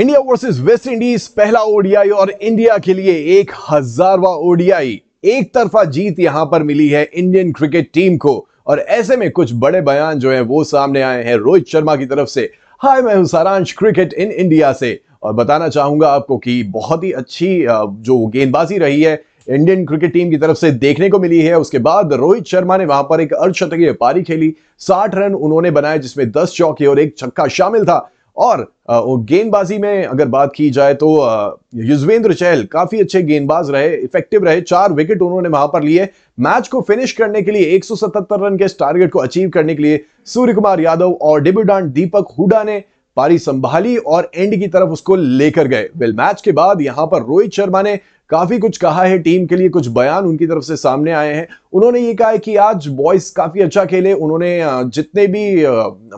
India versus West Indies पहला ODI और India के लिए एक हजारवा ओडीआई एक तरफा जीत यहां पर मिली है इंडियन क्रिकेट टीम को और ऐसे में कुछ बड़े बयान जो हैं वो सामने आए हैं रोहित शर्मा की तरफ से हाय मैं हूं सारांश क्रिकेट इन इंडिया से और बताना चाहूंगा आपको कि बहुत ही अच्छी जो गेंदबाजी रही है इंडियन क्रिकेट टीम की तरफ से देखने को मिली है उसके बाद रोहित शर्मा ने वहां पर एक अर्धशतकीय पारी खेली 60 रन उन्होंने बनाए जिसमें 10 चौके और एक छक्का शामिल था और गेंदबाजी में अगर बात की जाए तो युजवेंद्र चहल काफी अच्छे गेंदबाज रहे इफेक्टिव रहे चार विकेट उन्होंने वहां पर लिए मैच को फिनिश करने के लिए 177 रन के टारगेट को अचीव करने के लिए सूर्य कुमार यादव और डेब्यूडांट दीपक हुडा ने पारी संभाली और एंड की तरफ उसको लेकर गए वेल मैच के बाद यहां पर रोहित शर्मा ने काफी कुछ कहा है टीम के लिए कुछ बयान उनकी तरफ से सामने आए हैं उन्होंने ये कहा है कि आज बॉयज काफी अच्छा खेले उन्होंने जितने भी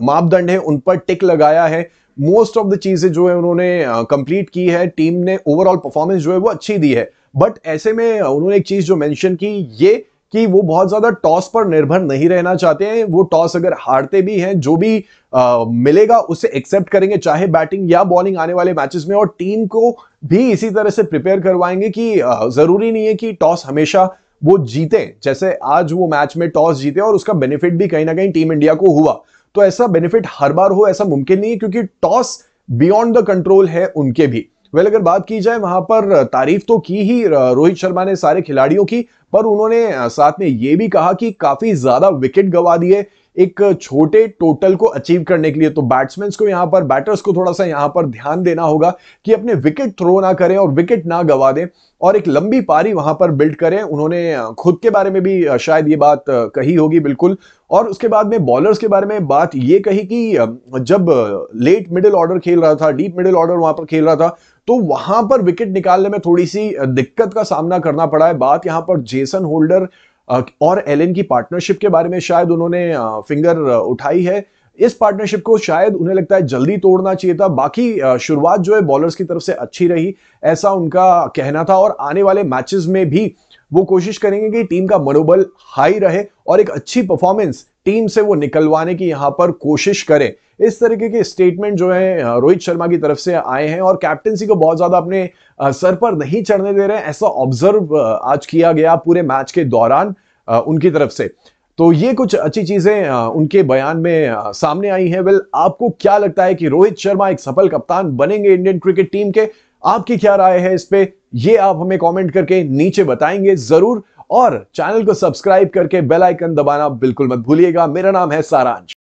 मापदंड है उन पर टिक लगाया है मोस्ट ऑफ द चीजें जो है उन्होंने कंप्लीट की है टीम ने ओवरऑल परफॉर्मेंस जो है वो अच्छी दी है बट ऐसे में उन्होंने एक चीज जो मेंशन की ये कि वो बहुत ज्यादा टॉस पर निर्भर नहीं रहना चाहते हैं वो टॉस अगर हारते भी हैं जो भी आ, मिलेगा उसे एक्सेप्ट करेंगे चाहे बैटिंग या बॉलिंग आने वाले मैचेस में और टीम को भी इसी तरह से प्रिपेयर करवाएंगे कि आ, जरूरी नहीं है कि टॉस हमेशा वो जीते जैसे आज वो मैच में टॉस जीते और उसका बेनिफिट भी कहीं ना कहीं टीम इंडिया को हुआ तो ऐसा बेनिफिट हर बार हो ऐसा मुमकिन नहीं है क्योंकि टॉस बियॉन्ड द कंट्रोल है उनके भी वेल अगर बात की जाए वहां पर तारीफ तो की ही रोहित शर्मा ने सारे खिलाड़ियों की पर उन्होंने साथ में ये भी कहा कि काफी ज्यादा विकेट गंवा दिए एक छोटे टोटल को अचीव करने के लिए तो बैट्समैन को यहां पर बैटर्स को थोड़ा सा यहां पर ध्यान देना होगा कि अपने विकेट थ्रो ना करें और विकेट ना गवा दें और एक लंबी पारी वहां पर बिल्ड करें उन्होंने खुद के बारे में भी शायद ये बात कही होगी बिल्कुल और उसके बाद में बॉलर्स के बारे में बात ये कही कि जब लेट मिडिल ऑर्डर खेल रहा था डीप मिडिल ऑर्डर वहां पर खेल रहा था तो वहां पर विकेट निकालने में थोड़ी सी दिक्कत का सामना करना पड़ा है बात यहां पर जेसन होल्डर और एलेन की पार्टनरशिप के बारे में शायद उन्होंने फिंगर उठाई है इस पार्टनरशिप को शायद उन्हें लगता है जल्दी तोड़ना चाहिए था बाकी शुरुआत जो है बॉलर्स की तरफ से अच्छी रही ऐसा उनका कहना था और आने वाले मैचेस में भी वो कोशिश करेंगे कि टीम का मनोबल हाई रहे और एक अच्छी परफॉर्मेंस टीम से वो निकलवाने की यहां पर कोशिश करें इस तरीके के स्टेटमेंट जो है रोहित शर्मा की तरफ से आए हैं और कैप्टनसी को बहुत ज़्यादा अपने सर पर नहीं चढ़ने दे रहे हैं ऐसा ऑब्जर्व आज किया गया पूरे मैच के दौरान उनकी तरफ से तो ये कुछ अच्छी चीजें उनके बयान में सामने आई हैं वेल आपको क्या लगता है कि रोहित शर्मा एक सफल कप्तान बनेंगे इंडियन क्रिकेट टीम के आपकी क्या राय है इस पे ये आप हमें कमेंट करके नीचे बताएंगे जरूर और चैनल को सब्सक्राइब करके बेल आइकन दबाना बिल्कुल मत भूलिएगा मेरा नाम है सारांश